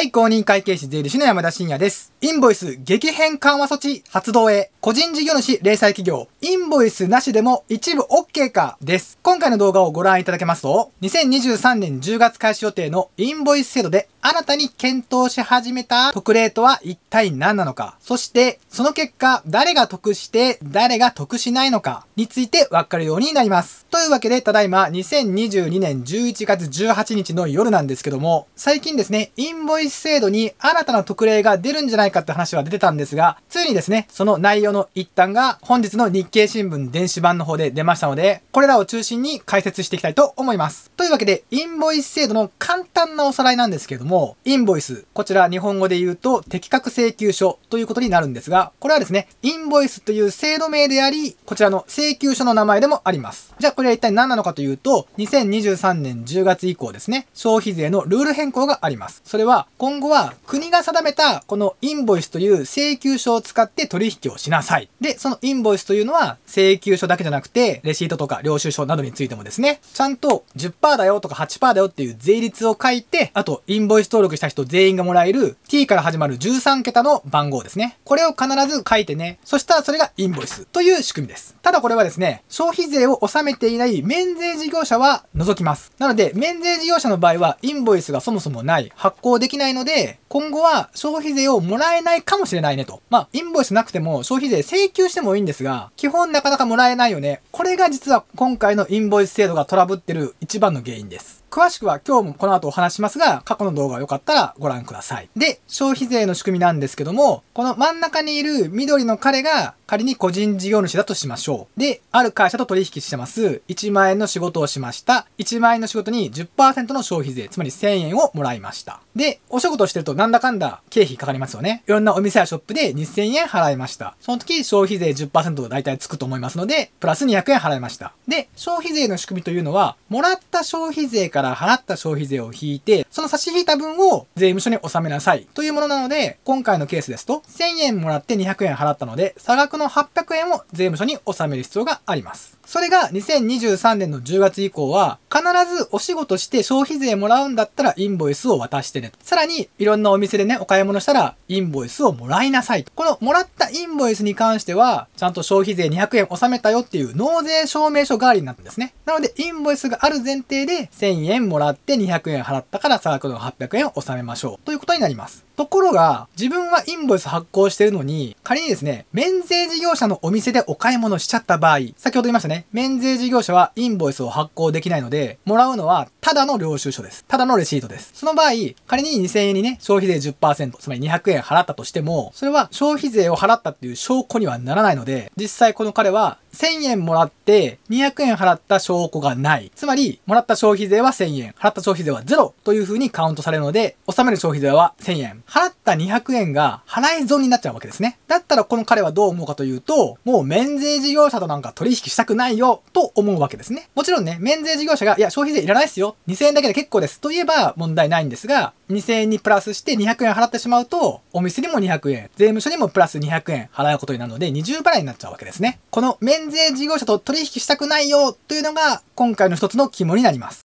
はい、公認会計士税理士の山田真也です。インボイス激変緩和措置発動へ、個人事業主、零細企業、インボイスなしでも一部 OK かです。今回の動画をご覧いただけますと、2023年10月開始予定のインボイス制度で新たに検討し始めた特例とは一体何なのか、そしてその結果誰が得して誰が得しないのかについてわかるようになります。というわけでただいま2022年11月18日の夜なんですけども、最近ですね、インボイス制度に新たな特例が出るんじゃないかって話は出てたんですが、ついにですね、その内容の一端が本日の日経新聞電子版の方で出ましたので、これらを中心に解説していきたいと思います。というわけで、インボイス制度の簡単なおさらいなんですけども、も、インボイス、こちら日本語で言うと、適格請求書ということになるんですが、これはですね、インボイスという制度名であり、こちらの請求書の名前でもあります。じゃあこれは一体何なのかというと、2023年10月以降ですね、消費税のルール変更があります。それは、今後は国が定めた、このインボイスという請求書を使って取引をしなさい。で、そのインボイスというのは、請求書だけじゃなくて、レシートとか領収書などについてもですね、ちゃんと10%だよとか8%だよっていう税率を書いて、あと、インボイスイス登録した人全員がもらえる t から始まる13桁の番号ですね。これを必ず書いてね。そしたらそれがインボイスという仕組みです。ただこれはですね、消費税を納めていない免税事業者は除きます。なので、免税事業者の場合はインボイスがそもそもない、発行できないので、今後は消費税をもらえないかもしれないねと。まあ、インボイスなくても消費税請求してもいいんですが、基本なかなかもらえないよね。これが実は今回のインボイス制度がトラブってる一番の原因です。詳しくは今日もこの後お話しますが、過去の動画よかったらご覧ください。で、消費税の仕組みなんですけども、この真ん中にいる緑の彼が仮に個人事業主だとしましょう。で、ある会社と取引してます。1万円の仕事をしました。1万円の仕事に10%の消費税、つまり1000円をもらいました。で、お仕事をしてるとなんだかんだ経費かかりますよね。いろんなお店やショップで2000円払いました。その時消費税10%だいたいつくと思いますので、プラス200円払いました。で、消費税の仕組みというのは、もらった消費税から払った消費税を引いて、その差し引いた分を税務署に納めなさいというものなので、今回のケースですと、1000円もらって200円払ったので、差額のの800円を税務署に納める必要があります。それが2023年の10月以降は、必ずお仕事して消費税もらうんだったらインボイスを渡してね。さらに、いろんなお店でね、お買い物したら、インボイスをもらいなさいと。このもらったインボイスに関しては、ちゃんと消費税200円納めたよっていう納税証明書代わりになったんですね。なので、インボイスがある前提で、1000円もらって200円払ったから、サークルの800円を納めましょう。ということになります。ところが、自分はインボイス発行してるのに、仮にですね、免税事業者のお店でお買い物しちゃった場合、先ほど言いましたね、免税事業者はインボイスを発行できないので、もらうのはただの領収書です。ただのレシートです。その場合、仮に2000円にね、消費税10%、つまり200円払ったとしても、それは消費税を払ったっていう証拠にはならないので、実際この彼は1000円もらって200円払った証拠がない。つまり、もらった消費税は1000円、払った消費税は0という風にカウントされるので、納める消費税は1000円、払った200円が払い損になっちゃうわけですね。だったらこの彼はどう思うかというと、もう免税事業者となんか取引したくないよと思うわけですね。もちろんね、免税事業者が、いや、消費税いらないですよ。2000円だけで結構です。と言えば問題ないんですが、2000円にプラスして200円払ってしまうと、お店にも200円、税務署にもプラス200円払うことになるので、二重払いになっちゃうわけですね。この免税事業者と取引したくないよというのが、今回の一つの肝になります。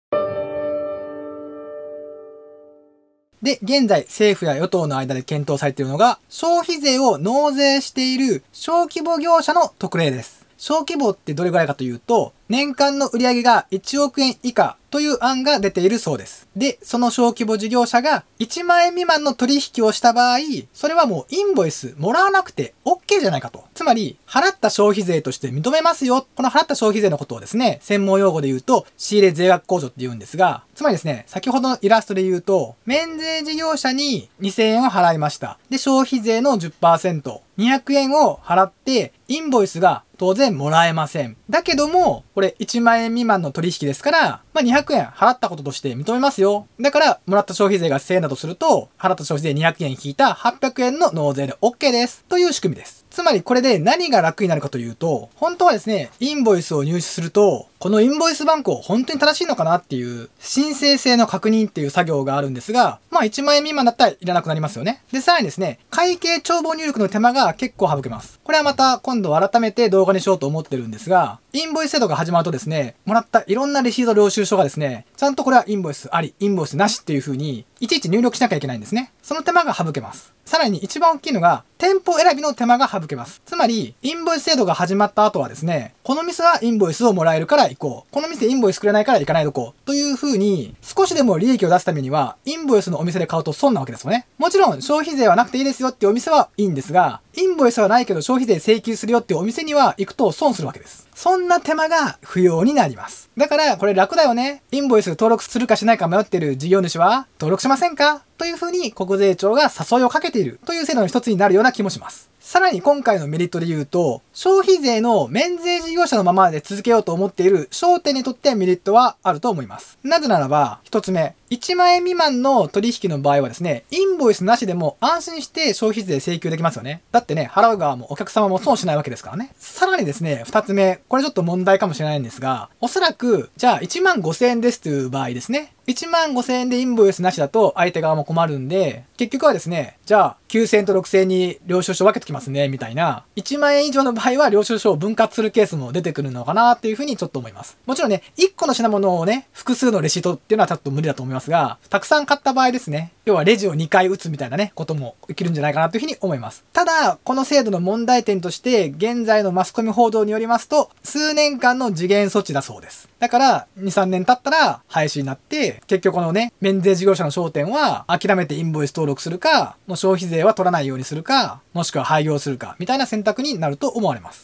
で、現在政府や与党の間で検討されているのが、消費税を納税している小規模業者の特例です。小規模ってどれぐらいかというと、年間の売上が1億円以下という案が出ているそうです。で、その小規模事業者が1万円未満の取引をした場合、それはもうインボイスもらわなくて OK じゃないかと。つまり、払った消費税として認めますよ。この払った消費税のことをですね、専門用語で言うと、仕入れ税額控除って言うんですが、つまりですね、先ほどのイラストで言うと、免税事業者に2000円を払いました。で、消費税の10%、200円を払って、インボイスが当然もらえません。だけども、これ1万円未満の取引ですから、まあ、200円払ったこととして認めますよよ。だから、もらった消費税が1000円だとすると、払った消費税200円引いた800円の納税で OK です。という仕組みです。つまりこれで何が楽になるかというと、本当はですね、インボイスを入手すると、このインボイスバンクを本当に正しいのかなっていう申請性の確認っていう作業があるんですが、まあ1万円未満だったらいらなくなりますよね。で、さらにですね、会計帳簿入力の手間が結構省けます。これはまた今度改めて動画にしようと思ってるんですが、インボイス制度が始まるとですね、もらったいろんなレシート領収書がですね、ちゃんとこれはインボイスあり、インボイスなしっていう風にいちいち入力しなきゃいけないんですね。その手間が省けます。さらに一番大きいのが、店舗選びの手間が省けます。つまり、インボイス制度が始まった後はですね、この店はインボイスをもらえるから行こう。この店インボイスくれないから行かないとこう。という風に、少しでも利益を出すためには、インボイスのお店で買うと損なわけですよね。もちろん、消費税はなくていいですよっていうお店はいいんですが、インボイスはないけど消費税請求するよっていうお店には行くと損するわけです。そんな手間が不要になります。だからこれ楽だよね。インボイス登録するかしないか迷ってる事業主は登録しませんかというふうに国税庁が誘いをかけているという制度の一つになるような気もします。さらに今回のメリットで言うと、消費税の免税事業者のままで続けようと思っている商店にとってメリットはあると思います。なぜならば、一つ目、1万円未満の取引の場合はですね、インボイスなしでも安心して消費税請求できますよね。だってね、払う側もお客様も損しないわけですからね。さらにですね、二つ目、これちょっと問題かもしれないんですが、おそらく、じゃあ1万5千円ですという場合ですね、1万5000円でインボイスなしだと相手側も困るんで、結局はですね、じゃあ9000円と6000円に領収書分けときますね、みたいな、1万円以上の場合は領収書を分割するケースも出てくるのかなっていうふうにちょっと思います。もちろんね、1個の品物をね、複数のレシートっていうのはちょっと無理だと思いますが、たくさん買った場合ですね、要はレジを2回打つみたいなね、ことも起きるんじゃないかなというふうに思います。ただ、この制度の問題点として、現在のマスコミ報道によりますと、数年間の次元措置だそうです。だから、2、3年経ったら廃止になって、結局このね、免税事業者の焦点は、諦めてインボイス登録するか、もう消費税は取らないようにするか、もしくは廃業するか、みたいな選択になると思われます。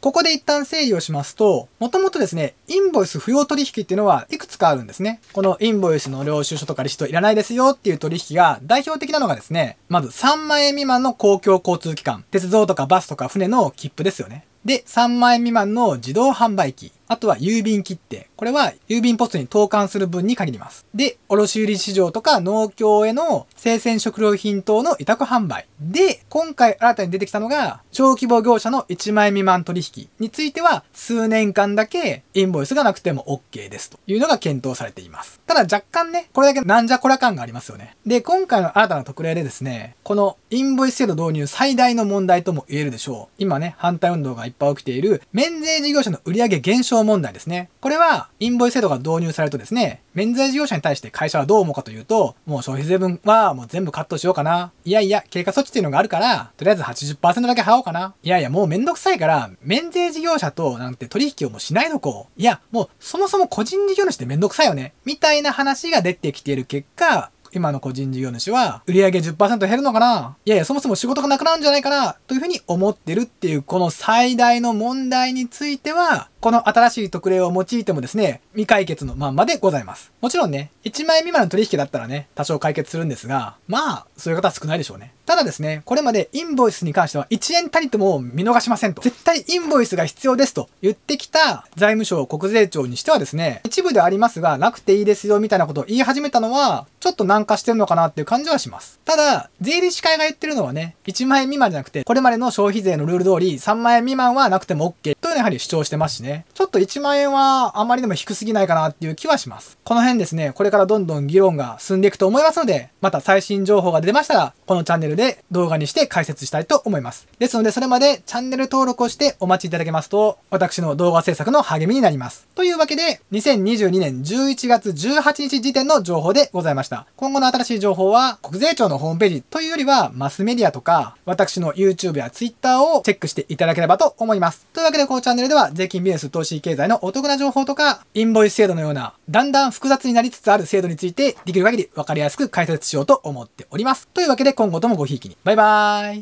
ここで一旦整理をしますと、もともとですね、インボイス不要取引っていうのはいくつかあるんですね。このインボイスの領収書とかリストいらないですよっていう取引が代表的なのがですね、まず3万円未満の公共交通機関、鉄道とかバスとか船の切符ですよね。で、3万円未満の自動販売機。あとは郵便切手。これは郵便ポストに投函する分に限ります。で、卸売市場とか農協への生鮮食料品等の委託販売。で、今回新たに出てきたのが、小規模業者の1枚未満取引については、数年間だけインボイスがなくても OK ですというのが検討されています。ただ若干ね、これだけなんじゃこら感がありますよね。で、今回の新たな特例でですね、このインボイス制度導入最大の問題とも言えるでしょう。今ね、反対運動がいっぱい起きている免税事業者の売上減少用問題ですね。これは、インボイス制度が導入されるとですね、免税事業者に対して会社はどう思うかというと、もう消費税分はもう全部カットしようかな。いやいや、経過措置っていうのがあるから、とりあえず80%だけ払おうかな。いやいや、もうめんどくさいから、免税事業者となんて取引をもうしないのこう。いや、もうそもそも個人事業主ってめんどくさいよね。みたいな話が出てきている結果、今の個人事業主は売上10%減るのかないやいや、そもそも仕事がなくなるんじゃないかなというふうに思ってるっていうこの最大の問題については、この新しい特例を用いてもですね、未解決のまんまでございます。もちろんね、1万円未満の取引だったらね、多少解決するんですが、まあ、そういう方は少ないでしょうね。ただですね、これまでインボイスに関しては1円たりとも見逃しませんと。絶対インボイスが必要ですと言ってきた財務省国税庁にしてはですね、一部でありますが、なくていいですよみたいなことを言い始めたのは、ちょっと難化してるのかなっていう感じはします。ただ、税理士会が言ってるのはね、1万円未満じゃなくて、これまでの消費税のルール通り3万円未満はなくても OK。いうのはやはり主張してますしね。ちょっと1万円はあまりでも低すぎないかなっていう気はします。この辺ですね、これからどんどん議論が進んでいくと思いますので、また最新情報が出ましたら、このチャンネルで動画にして解説したいと思います。ですので、それまでチャンネル登録をしてお待ちいただけますと、私の動画制作の励みになります。というわけで、2022年11月18日時点の情報でございました。今後の新しい情報は、国税庁のホームページというよりは、マスメディアとか、私の YouTube や Twitter をチェックしていただければと思います。というわけで、チャンネルでは税金ビジネス投資経済のお得な情報とか、インボイス制度のような、だんだん複雑になりつつある制度について、できる限り分かりやすく解説しようと思っております。というわけで今後ともごひいきに。バイバーイ